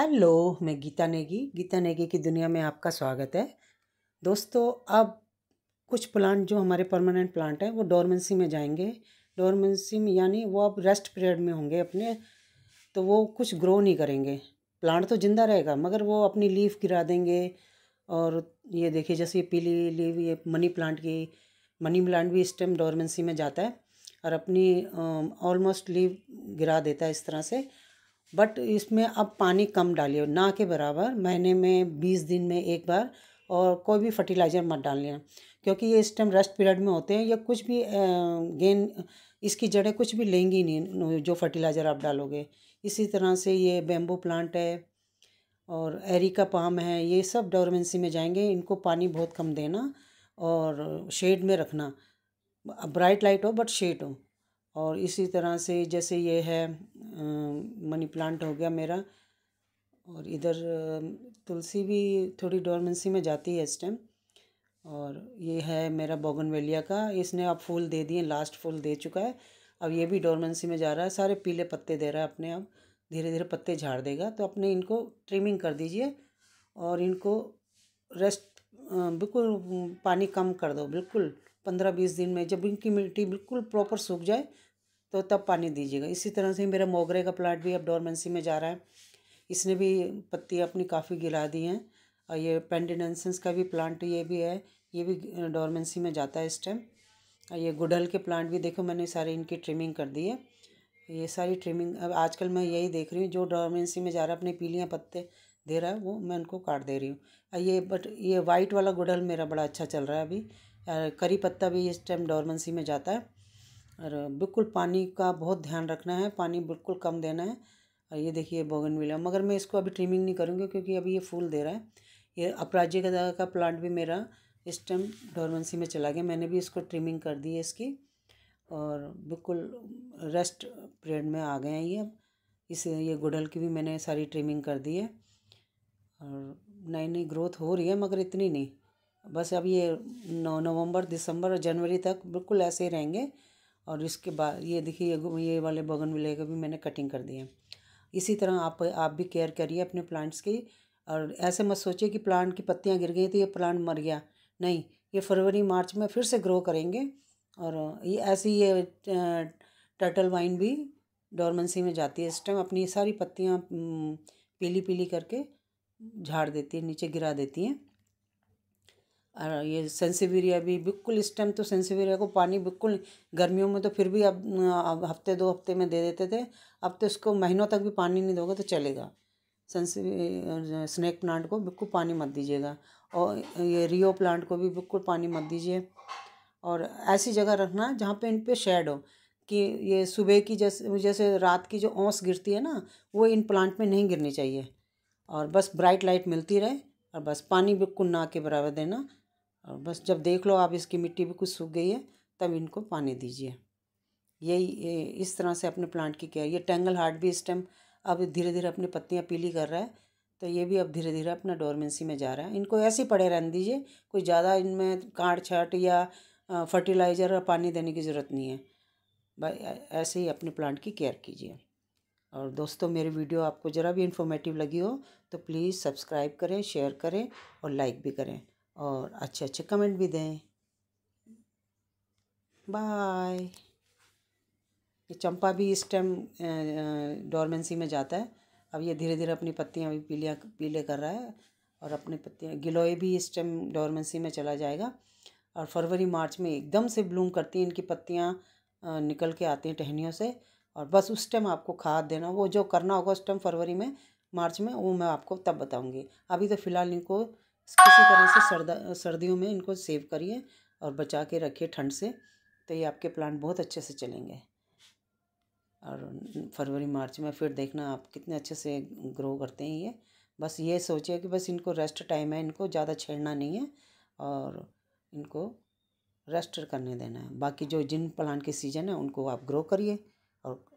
hello मैं गीता नेगी गीता नेगी की दुनिया में आपका स्वागत है दोस्तों अब कुछ प्लांट जो हमारे परमानेंट प्लांट हैं वो डोरमेंसी में जाएंगे डोरमेंसी में यानी वो अब रेस्ट पीरियड में होंगे अपने तो वो कुछ ग्रो नहीं करेंगे प्लांट तो ज़िंदा रहेगा मगर वो अपनी लीफ गिरा देंगे और ये देखिए जैसे ये पीली लीव ये मनी प्लांट की मनी प्लांट भी इस टाइम डोरमेंसी में जाता है और अपनी ऑलमोस्ट लीव गिरा देता है इस तरह से बट इसमें अब पानी कम डालिए ना के बराबर महीने में बीस दिन में एक बार और कोई भी फर्टिलाइज़र मत डालना क्योंकि ये इस टाइम रेस्ट पीरियड में होते हैं या कुछ भी गेंद इसकी जड़ें कुछ भी लेंगी नहीं जो फर्टिलाइज़र आप डालोगे इसी तरह से ये बेम्बू प्लांट है और एरिका पाम है ये सब डोरमेंसी में जाएंगे इनको पानी बहुत कम देना और शेड में रखना ब्राइट लाइट हो बट शेड हो और इसी तरह से जैसे ये है मनी प्लांट हो गया मेरा और इधर तुलसी भी थोड़ी डोरमेंसी में जाती है इस टाइम और ये है मेरा बोगनवेलिया का इसने अब फूल दे दिए लास्ट फूल दे चुका है अब ये भी डोरमेंसी में जा रहा है सारे पीले पत्ते दे रहा है अपने अब धीरे धीरे पत्ते झाड़ देगा तो अपने इनको ट्रिमिंग कर दीजिए और इनको रेस्ट बिल्कुल पानी कम कर दो बिल्कुल पंद्रह बीस दिन में जब इनकी मिट्टी बिल्कुल प्रॉपर सूख जाए तो तब पानी दीजिएगा इसी तरह से मेरा मोगरे का प्लांट भी अब डोरमेंसी में जा रहा है इसने भी पत्ती अपनी काफ़ी गिरा दी हैं और ये पेंडिनसेंस का भी प्लांट ये भी है ये भी डोरमेंसी में जाता है इस टाइम और ये गुडल के प्लांट भी देखो मैंने सारे इनकी ट्रिमिंग कर दी है ये सारी ट्रिमिंग अब आजकल मैं यही देख रही हूँ जो डोरमेंसी में जा रहा है अपने पीलियाँ पत्ते दे रहा है वो मैं उनको काट दे रही हूँ ये बट ये वाइट वाला गुडल मेरा बड़ा अच्छा चल रहा है अभी करी पत्ता भी इस टाइम डॉर्मेंसी में जाता है और बिल्कुल पानी का बहुत ध्यान रखना है पानी बिल्कुल कम देना है और ये देखिए बोगन बोगनविला मगर मैं इसको अभी ट्रिमिंग नहीं करूँगी क्योंकि अभी ये फूल दे रहा है ये अपराजिका का प्लांट भी मेरा इस टाइम डॉर्मेंसी में चला गया मैंने भी इसको ट्रिमिंग कर दी है इसकी और बिल्कुल रेस्ट पीरियड में आ गए हैं ये अब इस ये गुडल की भी मैंने सारी ट्रिमिंग कर दी है और नई नई ग्रोथ हो रही है मगर इतनी नहीं बस अब ये नौ नवंबर दिसंबर और जनवरी तक बिल्कुल ऐसे ही रहेंगे और इसके बाद ये देखिए ये ये वाले बगन विले का भी मैंने कटिंग कर है इसी तरह आप आप भी केयर करिए अपने प्लांट्स की और ऐसे मत सोचिए कि प्लांट की पत्तियाँ गिर गई तो ये प्लांट मर गया नहीं ये फरवरी मार्च में फिर से ग्रो करेंगे और ये ऐसी ये टर्टल वाइन भी डॉर्मेंसी में जाती है इस टाइम अपनी सारी पत्तियाँ पीली पीली करके झाड़ देती है नीचे गिरा देती हैं और ये सेंसिवेरिया भी बिल्कुल इस टाइम तो सेंसिवेरिया को पानी बिल्कुल गर्मियों में तो फिर भी अब, अब हफ्ते दो हफ्ते में दे देते थे अब तो इसको महीनों तक भी पानी नहीं दोगे तो चलेगा सेंसी स्नैक प्लांट को बिल्कुल पानी मत दीजिएगा और ये रियो प्लांट को भी बिल्कुल पानी मत दीजिए और ऐसी जगह रखना जहाँ पे इन पर शेड हो कि ये सुबह की जैसे जैसे रात की जो ओस गिरती है ना वो इन प्लांट में नहीं गिरनी चाहिए और बस ब्राइट लाइट मिलती रहे और बस पानी बिल्कुल ना के बराबर देना और बस जब देख लो आप इसकी मिट्टी भी कुछ सूख गई है तब इनको पानी दीजिए यही इस तरह से अपने प्लांट की केयर ये टेंगल हार्ट भी इस टाइम अब धीरे धीरे अपनी पत्तियाँ पीली कर रहा है तो ये भी अब धीरे धीरे अपना डोरमेंसी में जा रहा है इनको ऐसे ही पड़े रहने दीजिए कोई ज़्यादा इनमें काट छाट या फर्टिलाइज़र और पानी देने की ज़रूरत नहीं है भाई ऐसे ही अपने प्लांट की केयर कीजिए और दोस्तों मेरी वीडियो आपको ज़रा भी इन्फॉर्मेटिव लगी हो तो प्लीज़ सब्सक्राइब करें शेयर करें और लाइक भी करें और अच्छे अच्छे कमेंट भी दें बाय ये चंपा भी इस टाइम डोरमेंसी में जाता है अब ये धीरे धीरे अपनी पत्तियाँ भी पीलियाँ पीले कर रहा है और अपनी पत्तियाँ गिलोय भी इस टाइम डोरमेंसी में चला जाएगा और फरवरी मार्च में एकदम से ब्लूम करती हैं इनकी पत्तियाँ निकल के आती हैं टहनियों से और बस उस टाइम आपको खाद देना वो जो करना होगा उस टाइम फरवरी में मार्च में वो मैं आपको तब बताऊँगी अभी तो फ़िलहाल इनको किसी तरह से सर्द सर्दियों में इनको सेव करिए और बचा के रखिए ठंड से तो ये आपके प्लांट बहुत अच्छे से चलेंगे और फरवरी मार्च में फिर देखना आप कितने अच्छे से ग्रो करते हैं ये बस ये सोचिए कि बस इनको रेस्ट टाइम है इनको ज़्यादा छेड़ना नहीं है और इनको रेस्ट करने देना है बाकी जो जिन प्लांट के सीजन है उनको आप ग्रो करिए और